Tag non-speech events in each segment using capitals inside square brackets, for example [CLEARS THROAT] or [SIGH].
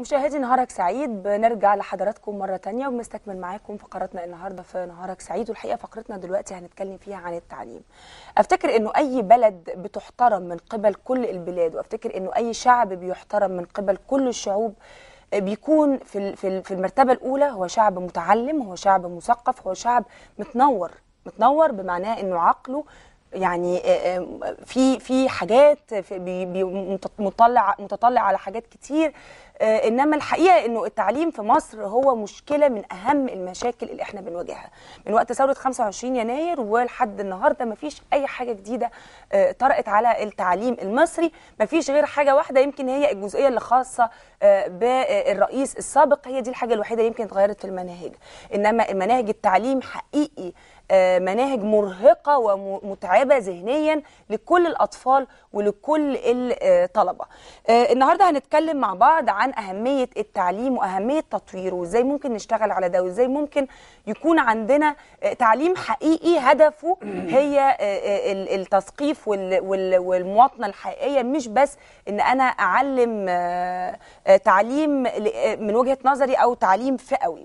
مشاهدي نهارك سعيد بنرجع لحضراتكم مرة تانية وبنستكمل معاكم فقراتنا النهاردة في نهارك سعيد والحقيقة فقرتنا دلوقتي هنتكلم فيها عن التعليم أفتكر أنه أي بلد بتحترم من قبل كل البلاد وأفتكر أنه أي شعب بيحترم من قبل كل الشعوب بيكون في في في المرتبة الأولى هو شعب متعلم هو شعب مثقف هو شعب متنور متنور بمعناه أنه عقله يعني آه، آه، في في حاجات في متطلع متطلع على حاجات كتير آه، انما الحقيقه انه التعليم في مصر هو مشكله من اهم المشاكل اللي احنا بنواجهها من وقت ثوره 25 يناير ولحد النهارده مفيش اي حاجه جديده طرقت على التعليم المصري مفيش غير حاجه واحده يمكن هي الجزئيه اللي خاصه بالرئيس السابق هي دي الحاجه الوحيده يمكن اتغيرت في المناهج انما المناهج التعليم حقيقي آه، مناهج مرهقة ومتعبة ذهنيا لكل الأطفال ولكل الطلبة آه، النهاردة هنتكلم مع بعض عن أهمية التعليم وأهمية تطويره وإزاي ممكن نشتغل على ده وإزاي ممكن يكون عندنا آه، تعليم حقيقي هدفه هي التثقيف والمواطنة الحقيقية مش بس إن أنا أعلم تعليم من وجهة نظري أو تعليم فئوي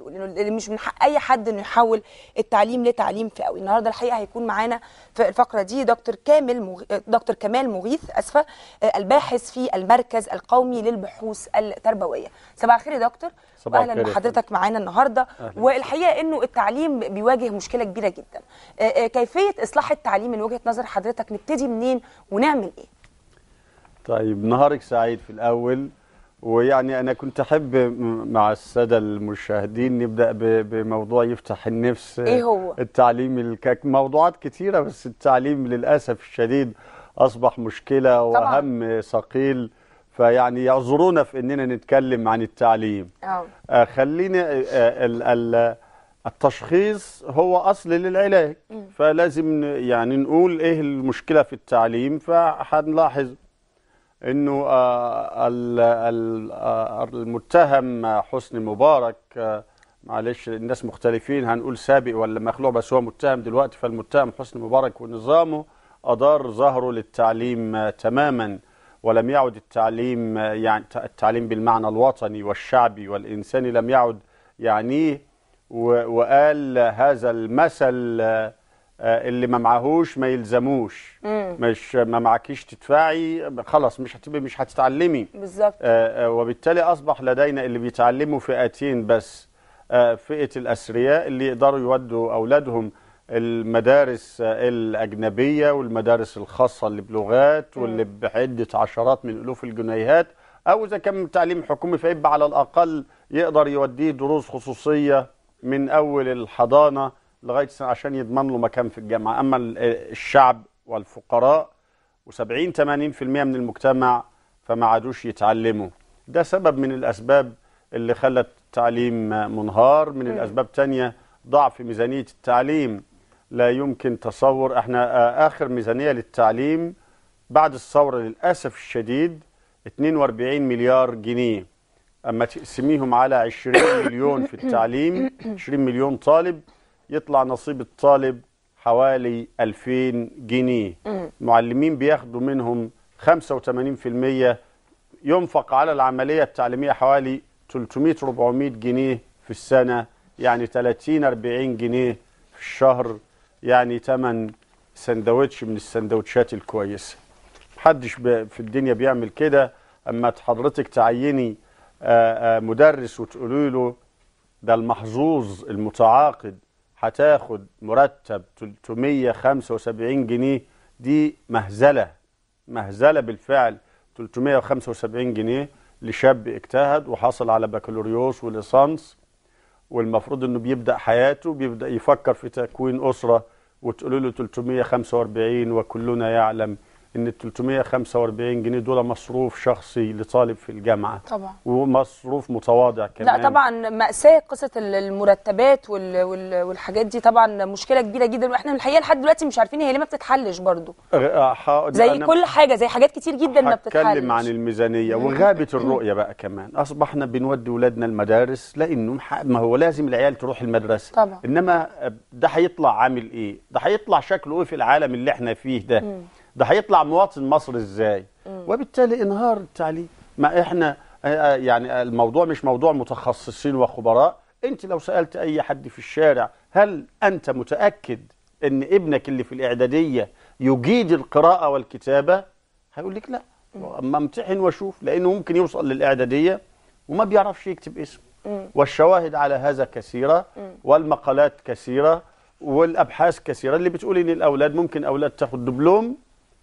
مش من حق أي حد إنه يحول التعليم لتعليم متلطف قوي النهارده الحقيقه هيكون معانا في الفقره دي دكتور كامل مغ... دكتور كمال مغيث اسفه آه، الباحث في المركز القومي للبحوث التربويه صباح الخير يا دكتور صباح اهلا بحضرتك معانا النهارده والحقيقه انه التعليم بيواجه مشكله كبيره جدا آه، آه، كيفيه اصلاح التعليم من وجهه نظر حضرتك نبتدي منين ونعمل ايه طيب نهارك سعيد في الاول ويعني أنا كنت أحب مع السادة المشاهدين نبدأ بموضوع يفتح النفس إيه هو؟ التعليم الكاك موضوعات كثيرة بس التعليم للأسف الشديد أصبح مشكلة وهم ثقيل فيعني يعذرونا في أننا نتكلم عن التعليم اه خلينا آه، التشخيص هو أصل للعلاج فلازم يعني نقول إيه المشكلة في التعليم فهنلاحظ انه آه، آه، المتهم حسني مبارك آه، معلش الناس مختلفين هنقول سابق ولا مخلوع بس هو متهم دلوقتي فالمتهم حسني مبارك ونظامه أدار ظهره للتعليم تماما ولم يعد التعليم يعني التعليم بالمعنى الوطني والشعبي والإنساني لم يعد يعنيه وقال هذا المثل آه، اللي ما معاهوش ما يلزموش مم. مش ما معكيش تدفعي خلاص مش هتبقي مش هتتعلمي بالظبط آه، آه، وبالتالي اصبح لدينا اللي بيتعلموا فئتين بس فئه الاثرياء اللي يقدروا يودوا اولادهم المدارس الاجنبيه والمدارس الخاصه اللي بلغات واللي بعده عشرات من الوف الجنيهات او اذا كان تعليم حكومي فيبقى على الاقل يقدر يوديه دروس خصوصيه من اول الحضانه لغايه عشان يضمن له مكان في الجامعه اما الشعب والفقراء و70 80% من المجتمع فما عادوش يتعلموا ده سبب من الاسباب اللي خلت التعليم منهار من الاسباب تانية ضعف ميزانيه التعليم لا يمكن تصور احنا اخر ميزانيه للتعليم بعد الثوره للاسف الشديد 42 مليار جنيه اما تقسميهم على 20 مليون في التعليم 20 مليون طالب يطلع نصيب الطالب حوالي 2000 جنيه المعلمين بياخدوا منهم 85% ينفق على العملية التعليمية حوالي 300 400 جنيه في السنة يعني 30 40 جنيه في الشهر يعني تمن سندوتش من السندوتشات الكويسة محدش في الدنيا بيعمل كده اما حضرتك تعيني آه، آه، مدرس وتقولي له ده المحظوظ المتعاقد هتاخد مرتب 375 جنيه دي مهزلة مهزلة بالفعل 375 جنيه لشاب اجتهد وحصل على بكالوريوس وليسانس والمفروض انه بيبدأ حياته بيبدأ يفكر في تكوين أسرة وتقول له 345 وكلنا يعلم ان ال 345 جنيه دول مصروف شخصي لطالب في الجامعه طبعا ومصروف متواضع كمان لا طبعا ماساه قصه المرتبات وال والحاجات دي طبعا مشكله كبيره جدا واحنا الحقيقه لحد دلوقتي مش عارفين هي ليه ما بتتحلش برضو آه، زي يعني كل حاجه زي حاجات كتير جدا ما بتتحلش هتكلم عن الميزانيه وغابت الرؤيه بقى كمان اصبحنا بنودي ولادنا المدارس لانه ما هو لازم العيال تروح المدرسه طبعا انما آه، ده هيطلع عامل ايه ده هيطلع شكله ايه في العالم اللي احنا فيه ده مم. ده هيطلع مواطن مصر ازاي وبالتالي انهار التعليم ما احنا آه، آه، يعني الموضوع مش موضوع متخصصين وخبراء انت لو سالت اي حد في الشارع هل انت متاكد ان ابنك اللي في الاعداديه يجيد القراءه والكتابه هيقول لك لا اما امتحن واشوف لانه ممكن يوصل للاعداديه وما بيعرفش يكتب اسمه والشواهد على هذا كثيره والمقالات كثيره والابحاث كثيره اللي بتقول ان الاولاد ممكن اولاد تاخد دبلوم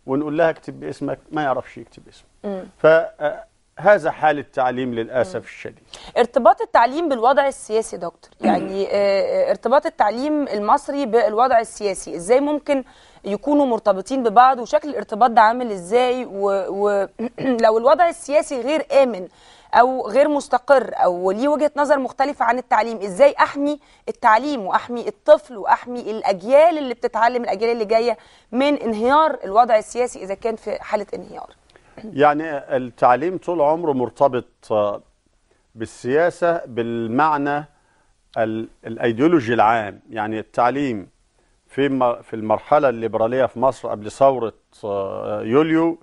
ونقول لها اكتب باسمك ما يعرفش يكتب اسمه هذا حال التعليم للأسف الشديد ارتباط التعليم بالوضع السياسي دكتور يعني آه، آه، ارتباط التعليم المصري بالوضع السياسي ازاي ممكن يكونوا مرتبطين ببعض وشكل الارتباط ده عامل ازاي ولو و... [CLEARS THROAT] الوضع السياسي غير آمن او غير مستقر او ليه وجهه نظر مختلفه عن التعليم ازاي احمي التعليم واحمي الطفل واحمي الاجيال اللي بتتعلم الاجيال اللي جايه من انهيار الوضع السياسي اذا كان في حاله انهيار يعني التعليم طول عمره مرتبط آه، بالسياسة بالمعنى الايديولوجي العام يعني التعليم في في المرحلة الليبرالية في مصر قبل ثورة آه، يوليو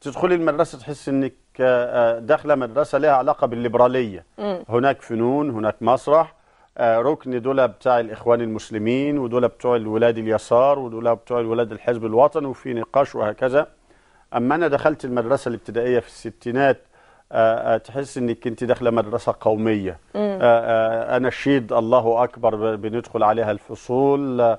تدخلي المدرسة تحس انك آه، داخلة مدرسة لها علاقة بالليبرالية م. هناك فنون هناك مسرح ركن دول بتاع الإخوان المسلمين ودول بتوع الولاد اليسار ودول بتوع الولاد الحزب الوطني وفي نقاش وهكذا اما انا دخلت المدرسه الابتدائيه في الستينات آه، آه، تحس انك انت داخله مدرسه قوميه آه، اناشيد الله اكبر بندخل عليها الفصول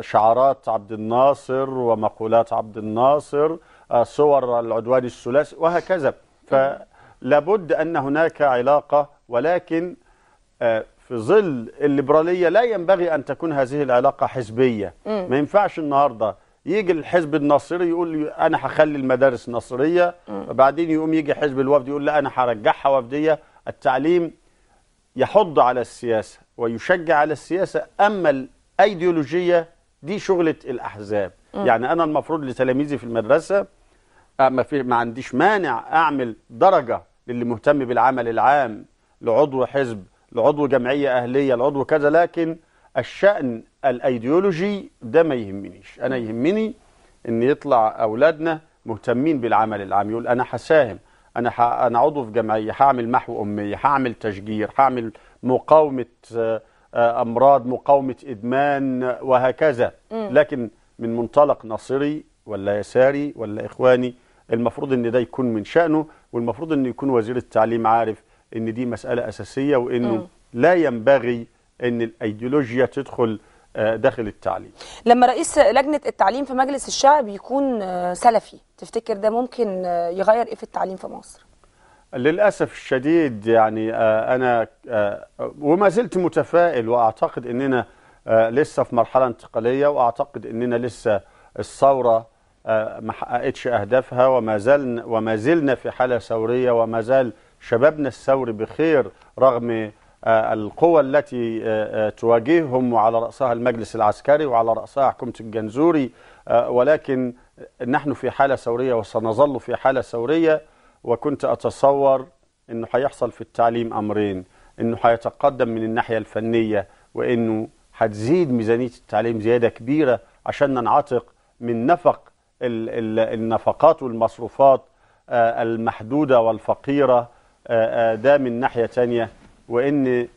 شعارات عبد الناصر ومقولات عبد الناصر صور العدوان الثلاثي وهكذا فلابد ان هناك علاقه ولكن في ظل الليبراليه لا ينبغي ان تكون هذه العلاقه حزبيه ما ينفعش النهارده يجي الحزب الناصري يقول لي انا هخلي المدارس ناصريه وبعدين يقوم يجي حزب الوفد يقول لا انا هرجعها وفديه التعليم يحض على السياسه ويشجع على السياسه اما الايديولوجيه دي شغله الاحزاب م. يعني انا المفروض لتلاميذي في المدرسه آه، ما في ما عنديش مانع اعمل درجه للي مهتم بالعمل العام لعضو حزب لعضو جمعيه اهليه لعضو كذا لكن الشأن الايديولوجي ده ما يهمنيش انا يهمني ان يطلع اولادنا مهتمين بالعمل العام يقول انا حساهم انا ح... انا عضو في جمعيه هعمل محو اميه هعمل تشجير هعمل مقاومه آه، آه، امراض مقاومه ادمان وهكذا لكن من منطلق نصري ولا يساري ولا اخواني المفروض ان ده يكون من شأنه والمفروض ان يكون وزير التعليم عارف ان دي مسألة أساسية وانه م. لا ينبغي ان الايديولوجيا تدخل آه، داخل التعليم لما رئيس لجنه التعليم في مجلس الشعب يكون آه، سلفي تفتكر ده ممكن آه، يغير ايه في التعليم في مصر للاسف الشديد يعني انا وما زلت متفائل واعتقد اننا لسه في مرحله انتقاليه واعتقد اننا لسه الثوره ما حققتش اهدافها وما زلنا وما زلنا في حاله ثوريه وما زال شبابنا الثوري بخير رغم آه، القوى التي آه، آه، تواجههم وعلى رأسها المجلس العسكري وعلى رأسها حكومة الجنزوري ولكن نحن في حالة ثورية وسنظل في حالة ثورية وكنت أتصور أنه هيحصل في التعليم أمرين أنه هيتقدم من الناحية الفنية وأنه هتزيد ميزانية التعليم زيادة كبيرة عشان ننعتق من نفق النفقات والمصروفات المحدودة والفقيرة ده من ناحية تانية وإن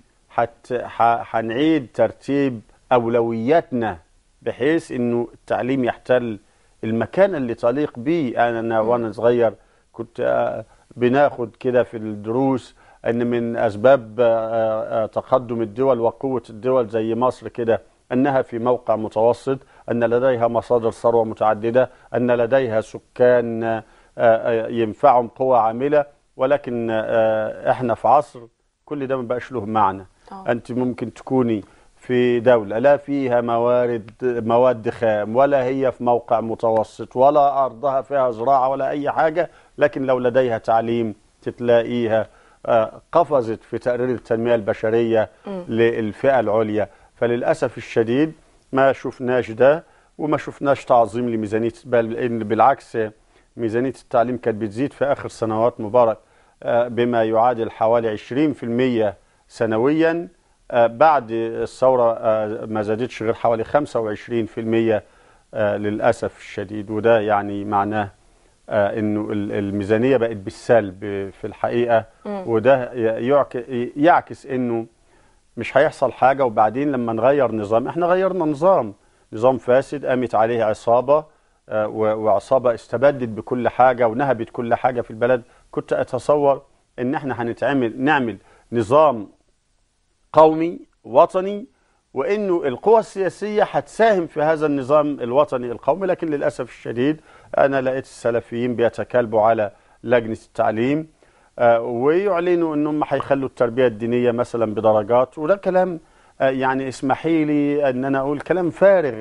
حنعيد ترتيب أولوياتنا بحيث إنه التعليم يحتل المكان اللي تليق به أنا وأنا صغير كنت آه، بناخد كده في الدروس ان من اسباب آه، آه، تقدم الدول وقوه الدول زي مصر كده انها في موقع متوسط ان لديها مصادر ثروه متعدده ان لديها سكان ينفعهم قوى عامله ولكن احنا في عصر كل ده ما بقاش له معنى أوه. انت ممكن تكوني في دولة لا فيها موارد مواد خام ولا هي في موقع متوسط ولا أرضها فيها زراعة ولا أي حاجة لكن لو لديها تعليم تتلاقيها آه، قفزت في تقرير التنمية البشرية م. للفئة العليا فللأسف الشديد ما شفناش ده وما شفناش تعظيم لميزانية بل بالعكس ميزانية التعليم كانت بتزيد في آخر سنوات مبارك آه، بما يعادل حوالي 20% سنويا آه، بعد الثورة آه، ما زادتش غير حوالي 25% للأسف الشديد وده يعني معناه انه الميزانيه بقت بالسلب في الحقيقه وده يعكس انه مش هيحصل حاجه وبعدين لما نغير نظام احنا غيرنا نظام نظام فاسد قامت عليه عصابه وعصابه استبدت بكل حاجه ونهبت كل حاجه في البلد كنت أتصور إن إحنا هنتعمل نعمل نظام قومي وطني وإنه القوى السياسية هتساهم في هذا النظام الوطني القومي لكن للأسف الشديد أنا لقيت السلفيين بيتكالبوا على لجنة التعليم آه، ويعلنوا انهم هيخلوا التربيه الدينيه مثلا بدرجات وده كلام آه، يعني اسمحي لي ان انا اقول كلام فارغ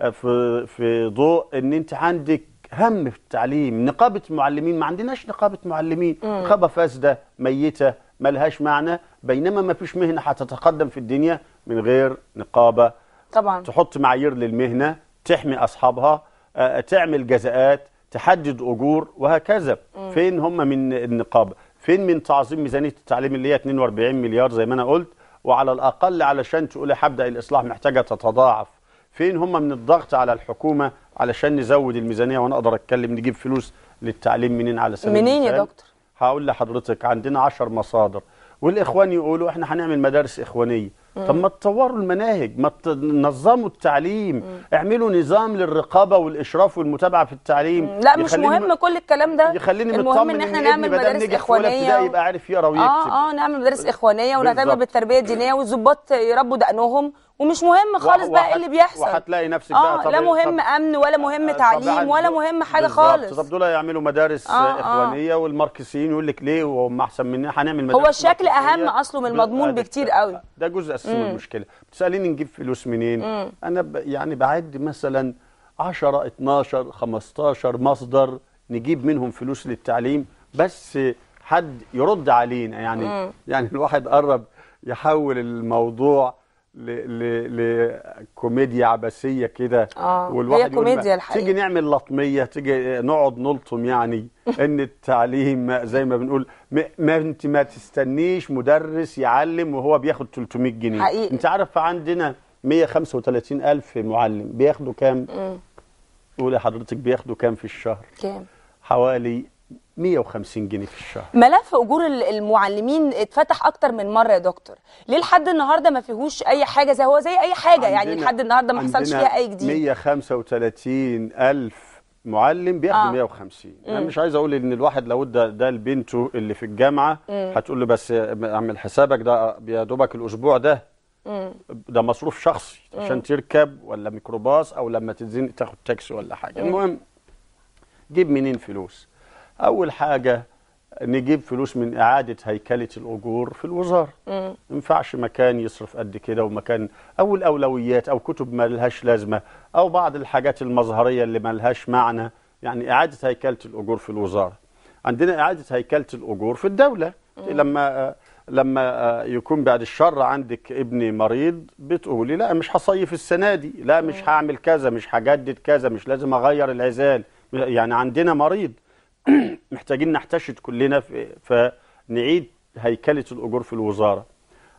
آه، في في ضوء ان انت عندك هم في التعليم نقابه معلمين ما عندناش نقابه معلمين نقابه فاسده ميته ملهاش معنى بينما ما فيش مهنه هتتقدم في الدنيا من غير نقابه طبعا تحط معايير للمهنه تحمي اصحابها آه، آه، تعمل جزاءات تحدد اجور وهكذا مم. فين هم من النقابه فين من تعظيم ميزانيه التعليم اللي هي 42 مليار زي ما انا قلت وعلى الاقل علشان تقول هبدا الاصلاح محتاجه تتضاعف فين هم من الضغط على الحكومة علشان نزود الميزانية وأنا أقدر أتكلم نجيب فلوس للتعليم منين على سبيل منين يا دكتور؟ هقول لحضرتك عندنا 10 مصادر والإخوان يقولوا إحنا هنعمل مدارس إخوانية طب ما تطوروا المناهج ما تنظموا التعليم مم. اعملوا نظام للرقابة والإشراف والمتابعة في التعليم مم. لا مش مهم م... كل الكلام ده يخليني المهم ان احنا نعمل مدارس إخوانية و... يبقى عارف يقرا ويكتب اه اه نعمل مدارس إخوانية ونهتم بالتربية الدينية والظباط يربوا دقنهم ومش مهم خالص بقى ايه اللي بيحصل وهتلاقي نفسك آه بقى لا مهم امن ولا مهم آه، تعليم ولا مهم حاجه خالص طب دول هيعملوا مدارس آه, آه. اخوانيه آه والماركسيين يقول لك ليه وهم احسن مننا هنعمل مدارس هو الشكل اهم اصله من المضمون آه، بكتير قوي ده جزء اساسي من المشكله بتساليني نجيب فلوس منين مم. انا يعني بعد مثلا 10 12 15 مصدر نجيب منهم فلوس للتعليم بس حد يرد علينا يعني مم. يعني الواحد قرب يحول الموضوع لكوميديا عبثيه كده آه والواحد هي كوميديا الحقيقه تيجي نعمل لطميه تيجي نقعد نلطم يعني [LAUGHS] ان التعليم زي ما بنقول ما انت ما تستنيش مدرس يعلم وهو بياخد 300 جنيه حقيقي. انت عارف عندنا 135 الف معلم بياخدوا كام قولي حضرتك بياخدوا كام في الشهر كام حوالي 150 جنيه في الشهر ملف اجور المعلمين اتفتح اكتر من مره يا دكتور ليه لحد النهارده ما فيهوش اي حاجه زي هو زي اي حاجه يعني لحد النهارده ما حصلش فيها اي جديد 135 الف معلم بياخدوا آه. 150 مم. انا مش عايز اقول ان الواحد لو ده ده لبنته اللي في الجامعه هتقول له بس اعمل حسابك ده يا دوبك الاسبوع ده مم. ده مصروف شخصي مم. عشان تركب ولا ميكروباص او لما تتزنق تاخد تاكسي ولا حاجه مم. المهم جيب منين فلوس اول حاجه نجيب فلوس من اعاده هيكله الاجور في الوزاره ما ينفعش مكان يصرف قد كده ومكان او الاولويات او كتب ما لهاش لازمه او بعض الحاجات المظهريه اللي ما لهاش معنى يعني اعاده هيكله الاجور في الوزاره عندنا اعاده هيكله الاجور في الدوله مم. لما لما يكون بعد الشر عندك ابني مريض بتقولي لا مش هصيف السنه دي لا مش هعمل كذا مش هجدد كذا مش لازم اغير العزال يعني عندنا مريض [CLEARS THROAT] محتاجين نحتشد كلنا فنعيد هيكلة الأجور في الوزارة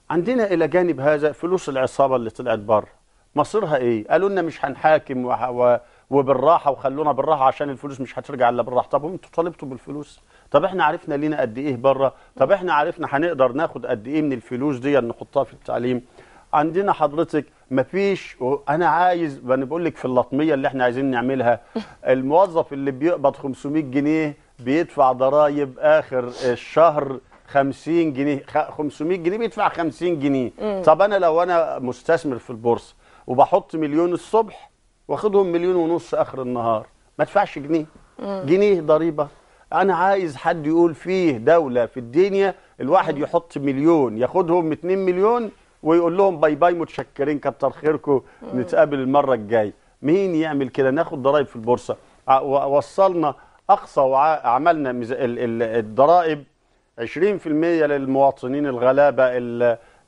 عندنا إلى جانب هذا فلوس العصابة اللي طلعت بره مصيرها إيه؟ قالوا لنا مش هنحاكم و... وبالراحة وخلونا بالراحة عشان الفلوس مش هترجع إلا بالراحة طب أنتوا طالبتوا بالفلوس طب احنا عرفنا لينا قد إيه بره طب احنا عرفنا هنقدر ناخد قد إيه من الفلوس دي نحطها في التعليم عندنا حضرتك مفيش انا عايز انا بقول لك في اللطميه اللي احنا عايزين نعملها [LAUGHS] الموظف اللي بيقبض 500 جنيه بيدفع ضرائب اخر الشهر 50 جنيه 500 جنيه بيدفع 50 جنيه مم. طب انا لو انا مستثمر في البورصه وبحط مليون الصبح واخدهم مليون ونص اخر النهار ما ادفعش جنيه مم. جنيه ضريبه انا عايز حد يقول فيه دوله في الدنيا الواحد مم. يحط مليون ياخدهم 2 مليون ويقول لهم باي باي متشكرين كتر خيركم نتقابل المره الجايه مين يعمل كده ناخد ضرائب في البورصه وصلنا اقصى عملنا الضرائب 20% للمواطنين الغلابه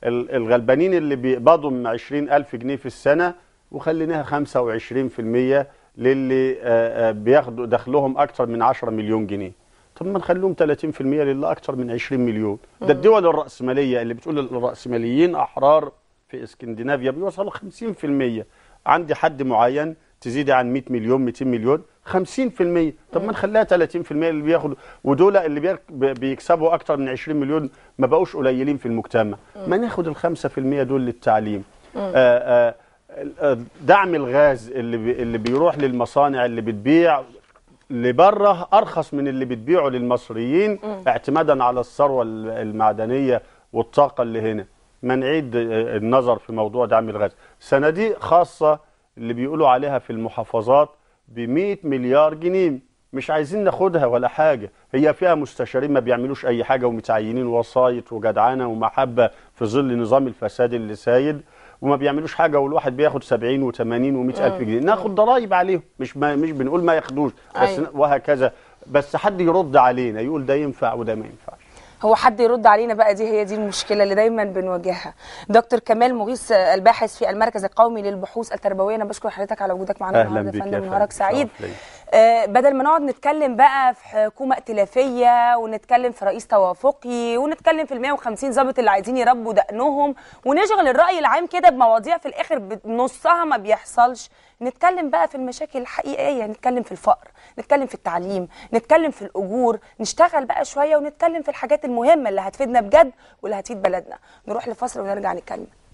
الغلبانين اللي بيقبضوا من 20000 جنيه في السنه وخليناها 25% للي آه، آه، بياخدوا دخلهم اكثر من 10 مليون جنيه طب ما نخليهم 30% لله اكثر من 20 مليون ده الدول الراسماليه اللي بتقول الراسماليين احرار في اسكندنافيا بيوصلوا 50% عندي حد معين تزيد عن 100 مليون 200 مليون 50% طب ما نخليها 30% اللي بياخدوا ودول اللي بيكسبوا اكثر من 20 مليون ما بقوش قليلين في المجتمع ما ناخد ال 5% دول للتعليم آآ آآ آه، آه، آه، دعم الغاز اللي بي اللي بيروح للمصانع اللي بتبيع لبره ارخص من اللي بتبيعه للمصريين م. اعتمادا على الثروه المعدنيه والطاقه اللي هنا ما نعيد آه، النظر في موضوع دعم الغاز صناديق خاصه اللي بيقولوا عليها في المحافظات ب 100 مليار جنيه مش عايزين ناخدها ولا حاجة هي فيها مستشارين ما بيعملوش أي حاجة ومتعينين وسايط وجدعانة ومحبة في ظل نظام الفساد اللي سايد وما بيعملوش حاجه والواحد بياخد 70 و80 و100 الف آه. جنيه ناخد ضرايب عليهم مش ما مش بنقول ما ياخدوش بس أيوة. وهكذا بس حد يرد علينا يقول ده ينفع وده ما ينفعش هو حد يرد علينا بقى دي هي دي المشكله اللي دايما بنواجهها دكتور كمال مغيث الباحث في المركز القومي للبحوث التربويه انا بشكر حضرتك على وجودك معانا النهارده يا فندم نهارك سعيد آه بدل ما نقعد نتكلم بقى في حكومه ائتلافيه ونتكلم في رئيس توافقي ونتكلم في ال 150 ظابط اللي عايزين يربوا دقنهم ونشغل الراي العام كده بمواضيع في الاخر نصها ما بيحصلش نتكلم بقى في المشاكل الحقيقيه نتكلم في الفقر نتكلم في التعليم نتكلم في الاجور نشتغل بقى شويه ونتكلم في الحاجات المهمه اللي هتفيدنا بجد واللي هتفيد بلدنا نروح لفصل ونرجع نتكلم